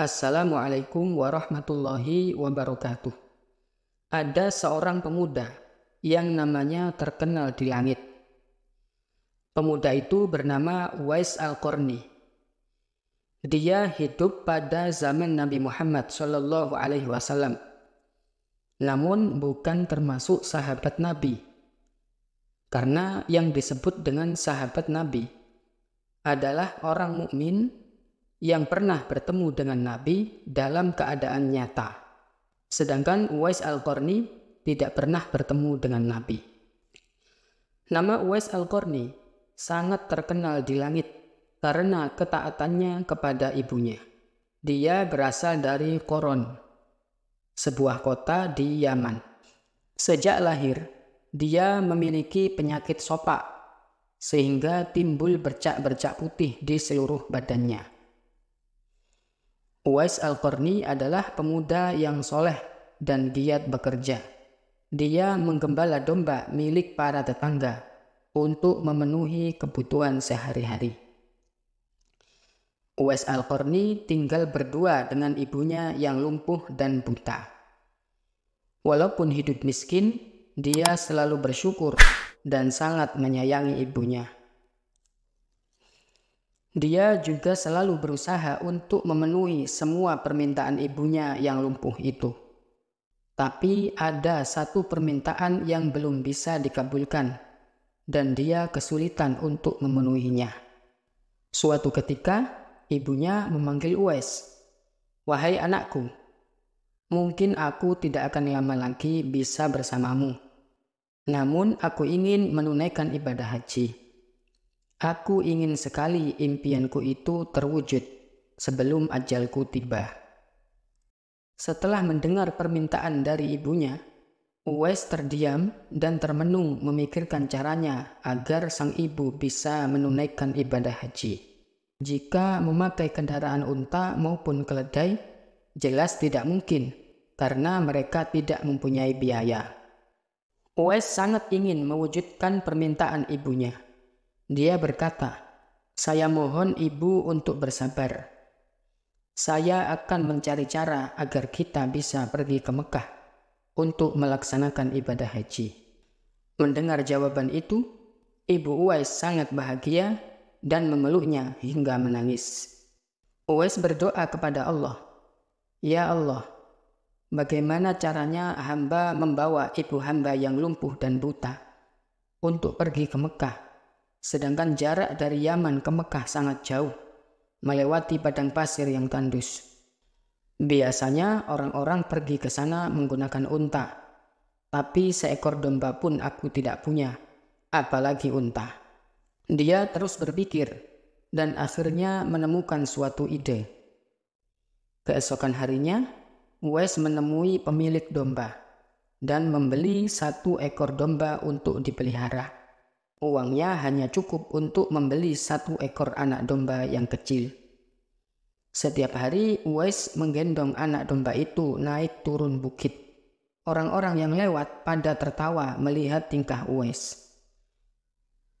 Assalamualaikum warahmatullahi wabarakatuh. Ada seorang pemuda yang namanya terkenal di langit. Pemuda itu bernama Wais Al-Qarni. Dia hidup pada zaman Nabi Muhammad Shallallahu Alaihi Wasallam, namun bukan termasuk sahabat Nabi, karena yang disebut dengan sahabat Nabi adalah orang mukmin yang pernah bertemu dengan Nabi dalam keadaan nyata. Sedangkan Uwais Al-Qarni tidak pernah bertemu dengan Nabi. Nama Uwais Al-Qarni sangat terkenal di langit karena ketaatannya kepada ibunya. Dia berasal dari Koron, sebuah kota di Yaman. Sejak lahir, dia memiliki penyakit sopak sehingga timbul bercak-bercak putih di seluruh badannya. Uwais Al-Qarni adalah pemuda yang soleh dan giat bekerja. Dia menggembala domba milik para tetangga untuk memenuhi kebutuhan sehari-hari. Uwais Al-Qarni tinggal berdua dengan ibunya yang lumpuh dan buta. Walaupun hidup miskin, dia selalu bersyukur dan sangat menyayangi ibunya. Dia juga selalu berusaha untuk memenuhi semua permintaan ibunya yang lumpuh itu. Tapi ada satu permintaan yang belum bisa dikabulkan, dan dia kesulitan untuk memenuhinya. Suatu ketika, ibunya memanggil Uwais, "Wahai anakku, mungkin aku tidak akan lama lagi bisa bersamamu, namun aku ingin menunaikan ibadah haji." Aku ingin sekali impianku itu terwujud sebelum ajalku tiba. Setelah mendengar permintaan dari ibunya, Uwais terdiam dan termenung memikirkan caranya agar sang ibu bisa menunaikan ibadah haji. Jika memakai kendaraan unta maupun keledai, jelas tidak mungkin karena mereka tidak mempunyai biaya. Uwais sangat ingin mewujudkan permintaan ibunya dia berkata, "Saya mohon ibu untuk bersabar. Saya akan mencari cara agar kita bisa pergi ke Mekah untuk melaksanakan ibadah haji." Mendengar jawaban itu, ibu Uwais sangat bahagia dan memeluknya hingga menangis. Uwais berdoa kepada Allah, "Ya Allah, bagaimana caranya hamba membawa ibu hamba yang lumpuh dan buta?" untuk pergi ke Mekah sedangkan jarak dari Yaman ke Mekah sangat jauh, melewati padang pasir yang tandus. Biasanya orang-orang pergi ke sana menggunakan unta, tapi seekor domba pun aku tidak punya, apalagi unta. Dia terus berpikir dan akhirnya menemukan suatu ide. Keesokan harinya, Wes menemui pemilik domba dan membeli satu ekor domba untuk dipelihara uangnya hanya cukup untuk membeli satu ekor anak domba yang kecil. Setiap hari Uwais menggendong anak domba itu naik turun bukit. Orang-orang yang lewat pada tertawa melihat tingkah Uwais.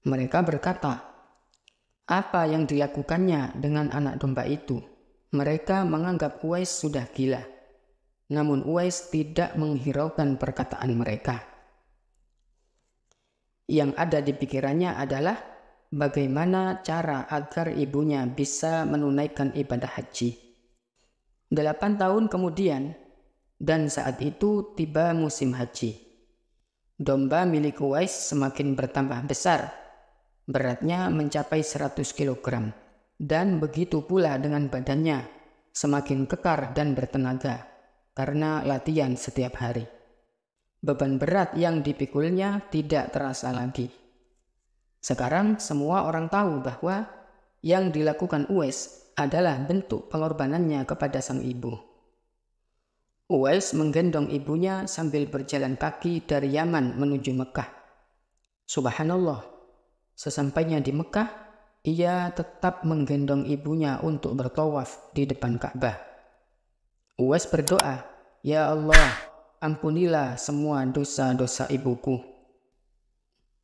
Mereka berkata, apa yang dilakukannya dengan anak domba itu? Mereka menganggap Uwais sudah gila. Namun Uwais tidak menghiraukan perkataan mereka yang ada di pikirannya adalah bagaimana cara agar ibunya bisa menunaikan ibadah haji. Delapan tahun kemudian, dan saat itu tiba musim haji. Domba milik Uwais semakin bertambah besar, beratnya mencapai 100 kg, dan begitu pula dengan badannya, semakin kekar dan bertenaga, karena latihan setiap hari. Beban berat yang dipikulnya tidak terasa lagi. Sekarang semua orang tahu bahwa yang dilakukan Uwais adalah bentuk pengorbanannya kepada sang ibu. Uwais menggendong ibunya sambil berjalan kaki dari Yaman menuju Mekah. Subhanallah, sesampainya di Mekah, ia tetap menggendong ibunya untuk bertawaf di depan Ka'bah. Uwais berdoa, Ya Allah, ampunilah semua dosa-dosa ibuku.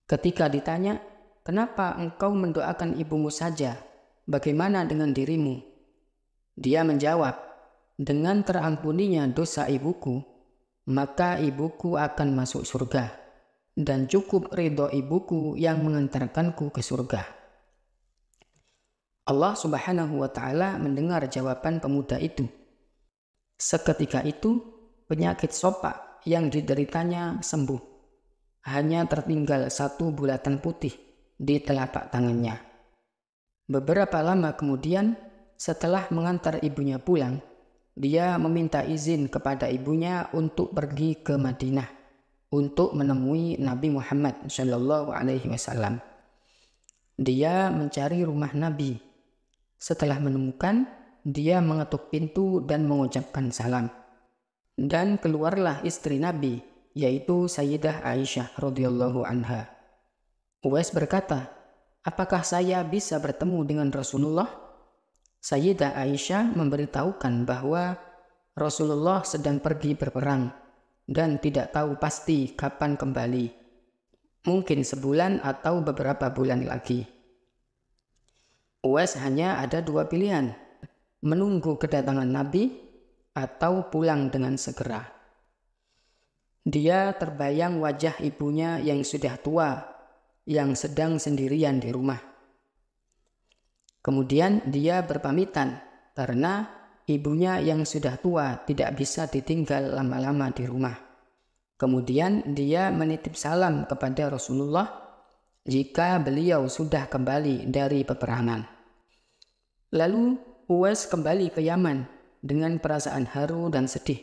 Ketika ditanya, kenapa engkau mendoakan ibumu saja? Bagaimana dengan dirimu? Dia menjawab, dengan terampuninya dosa ibuku, maka ibuku akan masuk surga, dan cukup ridho ibuku yang mengantarkanku ke surga. Allah Subhanahu wa Ta'ala mendengar jawaban pemuda itu. Seketika itu, penyakit sopa yang dideritanya sembuh. Hanya tertinggal satu bulatan putih di telapak tangannya. Beberapa lama kemudian, setelah mengantar ibunya pulang, dia meminta izin kepada ibunya untuk pergi ke Madinah untuk menemui Nabi Muhammad Shallallahu Alaihi Wasallam. Dia mencari rumah Nabi. Setelah menemukan, dia mengetuk pintu dan mengucapkan salam. Dan keluarlah istri Nabi, yaitu Sayyidah Aisyah radhiyallahu anha. Uwais berkata, apakah saya bisa bertemu dengan Rasulullah? Sayyidah Aisyah memberitahukan bahwa Rasulullah sedang pergi berperang dan tidak tahu pasti kapan kembali. Mungkin sebulan atau beberapa bulan lagi. Uwais hanya ada dua pilihan, menunggu kedatangan Nabi atau pulang dengan segera. Dia terbayang wajah ibunya yang sudah tua, yang sedang sendirian di rumah. Kemudian dia berpamitan karena ibunya yang sudah tua tidak bisa ditinggal lama-lama di rumah. Kemudian dia menitip salam kepada Rasulullah jika beliau sudah kembali dari peperangan. Lalu Uwais kembali ke Yaman dengan perasaan haru dan sedih.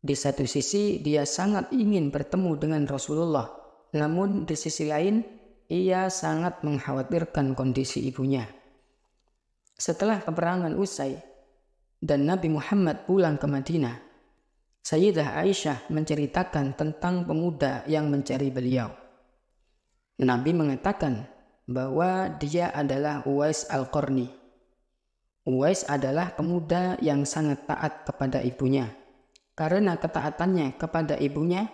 Di satu sisi, dia sangat ingin bertemu dengan Rasulullah, namun di sisi lain, ia sangat mengkhawatirkan kondisi ibunya. Setelah peperangan usai dan Nabi Muhammad pulang ke Madinah, Sayyidah Aisyah menceritakan tentang pemuda yang mencari beliau. Nabi mengatakan bahwa dia adalah Uwais Al-Qarni, Uwais adalah pemuda yang sangat taat kepada ibunya. Karena ketaatannya kepada ibunya,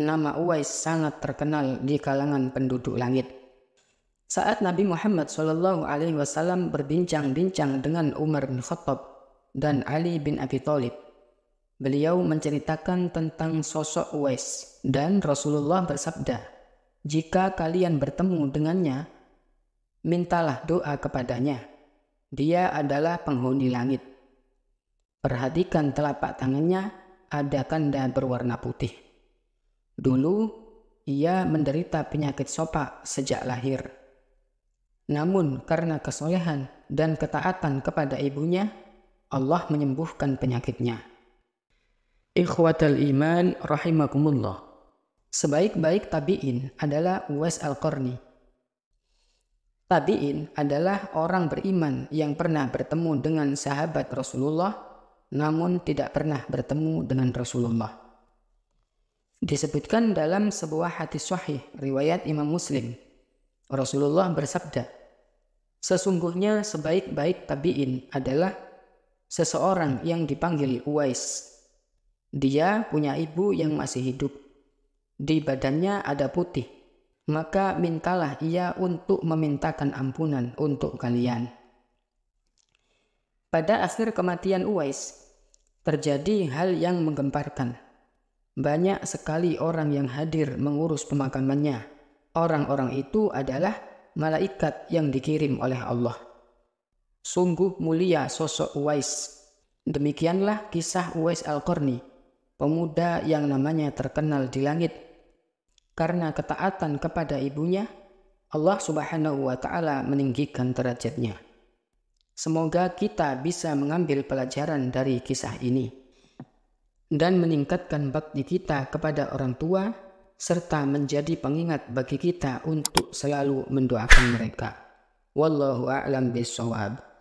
nama Uwais sangat terkenal di kalangan penduduk langit. Saat Nabi Muhammad SAW berbincang-bincang dengan Umar bin Khattab dan Ali bin Abi Thalib, beliau menceritakan tentang sosok Uwais dan Rasulullah bersabda, "Jika kalian bertemu dengannya, mintalah doa kepadanya." Dia adalah penghuni langit. Perhatikan telapak tangannya ada tanda berwarna putih. Dulu, ia menderita penyakit sopak sejak lahir. Namun karena kesolehan dan ketaatan kepada ibunya, Allah menyembuhkan penyakitnya. Ikhwatal iman rahimakumullah. Sebaik-baik tabi'in adalah Uwais al-Qarni Tabi'in adalah orang beriman yang pernah bertemu dengan sahabat Rasulullah, namun tidak pernah bertemu dengan Rasulullah. Disebutkan dalam sebuah hadis sahih riwayat Imam Muslim, Rasulullah bersabda, Sesungguhnya sebaik-baik tabi'in adalah seseorang yang dipanggil Uwais. Dia punya ibu yang masih hidup. Di badannya ada putih maka mintalah ia untuk memintakan ampunan untuk kalian. Pada akhir kematian Uwais, terjadi hal yang menggemparkan. Banyak sekali orang yang hadir mengurus pemakamannya. Orang-orang itu adalah malaikat yang dikirim oleh Allah. Sungguh mulia sosok Uwais. Demikianlah kisah Uwais Al-Qarni, pemuda yang namanya terkenal di langit karena ketaatan kepada ibunya, Allah Subhanahu wa Ta'ala meninggikan derajatnya. Semoga kita bisa mengambil pelajaran dari kisah ini dan meningkatkan bakti kita kepada orang tua, serta menjadi pengingat bagi kita untuk selalu mendoakan mereka. Wallahu a'lam bishawab.